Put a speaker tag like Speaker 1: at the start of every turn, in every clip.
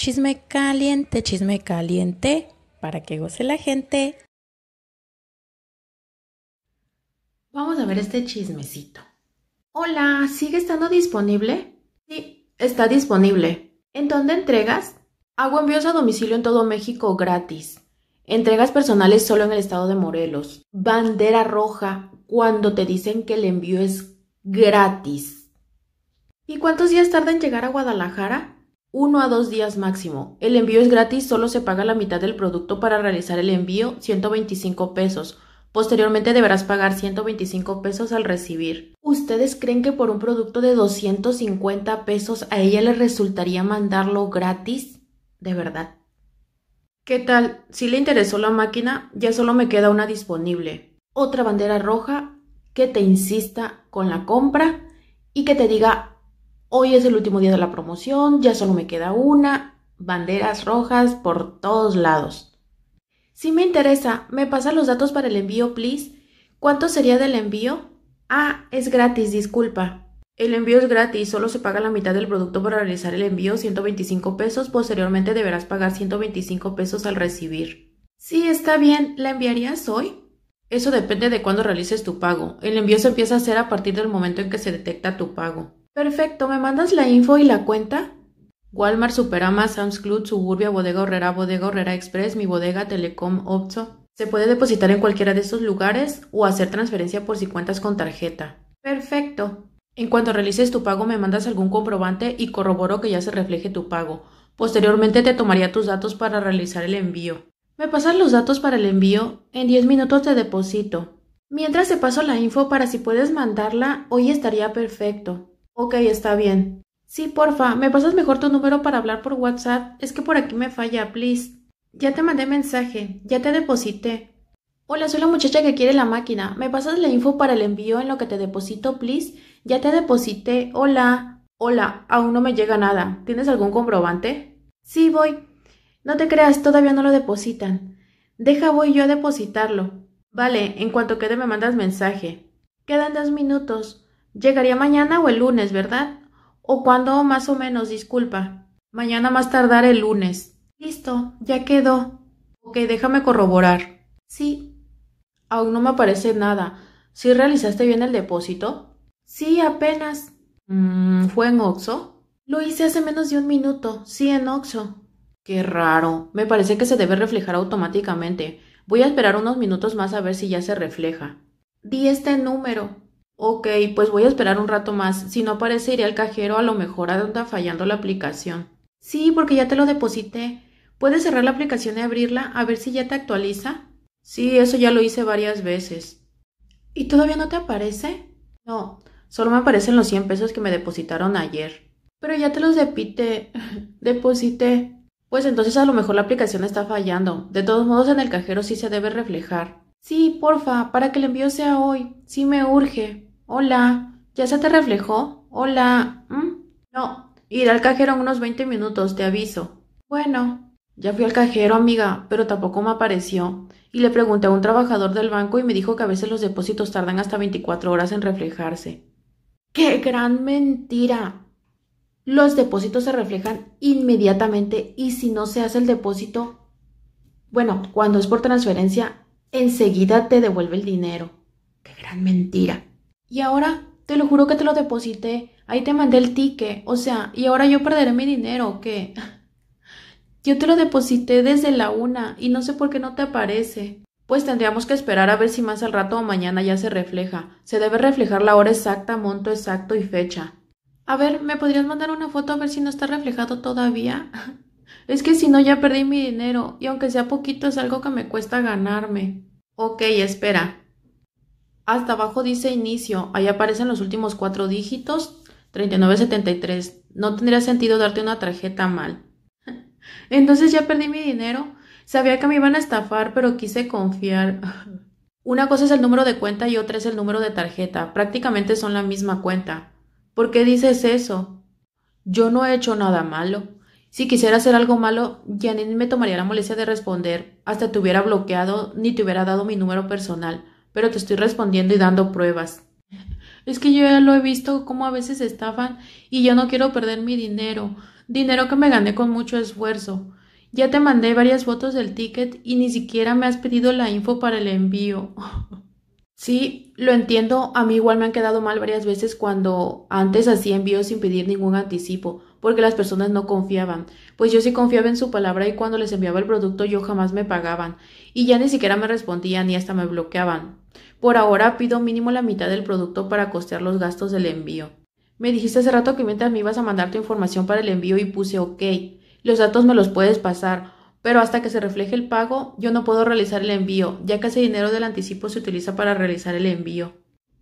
Speaker 1: Chisme caliente, chisme caliente, para que goce la gente. Vamos a ver este chismecito. Hola, ¿sigue estando disponible? Sí, está disponible. ¿En dónde entregas? Hago envíos a domicilio en todo México gratis. Entregas personales solo en el estado de Morelos. Bandera roja cuando te dicen que el envío es gratis. ¿Y cuántos días tarda en llegar a Guadalajara? 1 a 2 días máximo. El envío es gratis, solo se paga la mitad del producto para realizar el envío, 125 pesos. Posteriormente deberás pagar 125 pesos al recibir. ¿Ustedes creen que por un producto de 250 pesos a ella le resultaría mandarlo gratis? De verdad. ¿Qué tal? Si le interesó la máquina, ya solo me queda una disponible. Otra bandera roja que te insista con la compra y que te diga hoy es el último día de la promoción, ya solo me queda una, banderas rojas por todos lados. Si me interesa, ¿me pasa los datos para el envío, please? ¿Cuánto sería del envío? Ah, es gratis, disculpa. El envío es gratis, solo se paga la mitad del producto para realizar el envío, 125 pesos, posteriormente deberás pagar 125 pesos al recibir. Sí, está bien, ¿la enviarías hoy? Eso depende de cuándo realices tu pago. El envío se empieza a hacer a partir del momento en que se detecta tu pago. Perfecto, ¿me mandas la info y la cuenta? Walmart, Superama, Sam's Club, Suburbia, Bodega Horrera, Bodega Horrera Express, Mi Bodega, Telecom, Opto. Se puede depositar en cualquiera de estos lugares o hacer transferencia por si cuentas con tarjeta. Perfecto. En cuanto realices tu pago me mandas algún comprobante y corroboro que ya se refleje tu pago. Posteriormente te tomaría tus datos para realizar el envío. Me pasas los datos para el envío, en 10 minutos te deposito. Mientras te paso la info para si puedes mandarla, hoy estaría perfecto. Ok, está bien. Sí, porfa, ¿me pasas mejor tu número para hablar por WhatsApp? Es que por aquí me falla, please. Ya te mandé mensaje, ya te deposité. Hola, soy la muchacha que quiere la máquina. ¿Me pasas la info para el envío en lo que te deposito, please? Ya te deposité. Hola. Hola, aún no me llega nada. ¿Tienes algún comprobante? Sí, voy. No te creas, todavía no lo depositan. Deja, voy yo a depositarlo. Vale, en cuanto quede me mandas mensaje. Quedan dos minutos. Llegaría mañana o el lunes, ¿verdad? ¿O cuándo más o menos? Disculpa. Mañana más tardar el lunes. Listo, ya quedó. Ok, déjame corroborar. Sí. Aún no me aparece nada. ¿Sí realizaste bien el depósito? Sí, apenas. Mm, ¿Fue en Oxo? Lo hice hace menos de un minuto. Sí, en Oxo. Qué raro. Me parece que se debe reflejar automáticamente. Voy a esperar unos minutos más a ver si ya se refleja. Di este número. Ok, pues voy a esperar un rato más. Si no aparece, iré al cajero, a lo mejor anda fallando la aplicación. Sí, porque ya te lo deposité. ¿Puedes cerrar la aplicación y abrirla a ver si ya te actualiza? Sí, eso ya lo hice varias veces. ¿Y todavía no te aparece? No, solo me aparecen los 100 pesos que me depositaron ayer. Pero ya te los depite, deposité. Pues entonces a lo mejor la aplicación está fallando. De todos modos en el cajero sí se debe reflejar. Sí, porfa, para que el envío sea hoy. Sí me urge. Hola, ¿ya se te reflejó? Hola, No, ir al cajero en unos 20 minutos, te aviso. Bueno, ya fui al cajero, amiga, pero tampoco me apareció. Y le pregunté a un trabajador del banco y me dijo que a veces los depósitos tardan hasta 24 horas en reflejarse. ¡Qué gran mentira! Los depósitos se reflejan inmediatamente y si no se hace el depósito, bueno, cuando es por transferencia, enseguida te devuelve el dinero. ¡Qué gran mentira! Y ahora, te lo juro que te lo deposité. Ahí te mandé el ticket. O sea, y ahora yo perderé mi dinero, ¿qué? Yo te lo deposité desde la una y no sé por qué no te aparece. Pues tendríamos que esperar a ver si más al rato o mañana ya se refleja. Se debe reflejar la hora exacta, monto exacto y fecha. A ver, ¿me podrías mandar una foto a ver si no está reflejado todavía? es que si no ya perdí mi dinero y aunque sea poquito es algo que me cuesta ganarme. Ok, espera. Hasta abajo dice inicio, ahí aparecen los últimos cuatro dígitos, 3973. No tendría sentido darte una tarjeta mal. Entonces ya perdí mi dinero. Sabía que me iban a estafar, pero quise confiar. Una cosa es el número de cuenta y otra es el número de tarjeta. Prácticamente son la misma cuenta. ¿Por qué dices eso? Yo no he hecho nada malo. Si quisiera hacer algo malo, ya ni me tomaría la molestia de responder, hasta te hubiera bloqueado ni te hubiera dado mi número personal pero te estoy respondiendo y dando pruebas. Es que yo ya lo he visto como a veces estafan y yo no quiero perder mi dinero, dinero que me gané con mucho esfuerzo. Ya te mandé varias fotos del ticket y ni siquiera me has pedido la info para el envío. sí, lo entiendo, a mí igual me han quedado mal varias veces cuando antes así envíos sin pedir ningún anticipo, porque las personas no confiaban. Pues yo sí confiaba en su palabra y cuando les enviaba el producto yo jamás me pagaban, y ya ni siquiera me respondían y hasta me bloqueaban. Por ahora pido mínimo la mitad del producto para costear los gastos del envío. Me dijiste hace rato que mientras me ibas a mandar tu información para el envío y puse OK. Los datos me los puedes pasar, pero hasta que se refleje el pago, yo no puedo realizar el envío, ya que ese dinero del anticipo se utiliza para realizar el envío.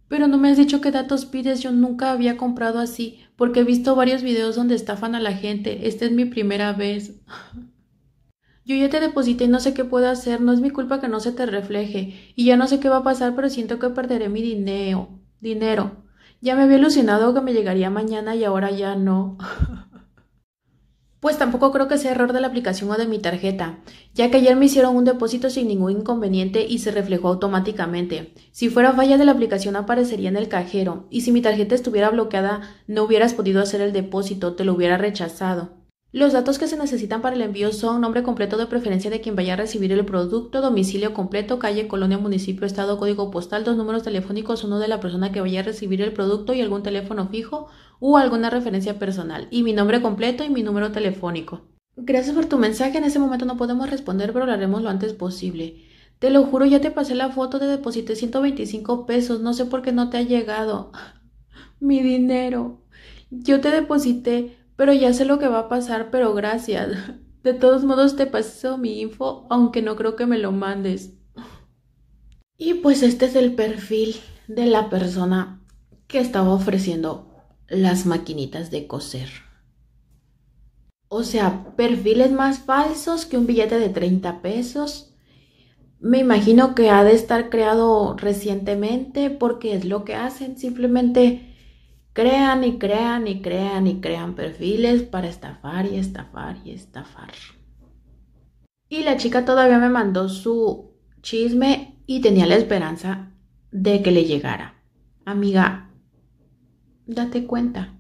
Speaker 1: Pero no me has dicho qué datos pides, yo nunca había comprado así, porque he visto varios videos donde estafan a la gente. Esta es mi primera vez. Yo ya te deposité y no sé qué puedo hacer, no es mi culpa que no se te refleje, y ya no sé qué va a pasar, pero siento que perderé mi dinero. Dinero. Ya me había ilusionado que me llegaría mañana y ahora ya no. Pues tampoco creo que sea error de la aplicación o de mi tarjeta, ya que ayer me hicieron un depósito sin ningún inconveniente y se reflejó automáticamente. Si fuera falla de la aplicación aparecería en el cajero, y si mi tarjeta estuviera bloqueada no hubieras podido hacer el depósito, te lo hubiera rechazado. Los datos que se necesitan para el envío son nombre completo de preferencia de quien vaya a recibir el producto, domicilio completo, calle, colonia, municipio, estado, código postal, dos números telefónicos, uno de la persona que vaya a recibir el producto y algún teléfono fijo u alguna referencia personal, y mi nombre completo y mi número telefónico. Gracias por tu mensaje, en este momento no podemos responder, pero lo haremos lo antes posible. Te lo juro, ya te pasé la foto, te deposité 125 pesos, no sé por qué no te ha llegado. mi dinero. Yo te deposité pero ya sé lo que va a pasar, pero gracias. De todos modos te paso mi info, aunque no creo que me lo mandes. Y pues este es el perfil de la persona que estaba ofreciendo las maquinitas de coser. O sea, perfiles más falsos que un billete de 30 pesos. Me imagino que ha de estar creado recientemente porque es lo que hacen. Simplemente Crean y crean y crean y crean perfiles para estafar y estafar y estafar. Y la chica todavía me mandó su chisme y tenía la esperanza de que le llegara. Amiga, date cuenta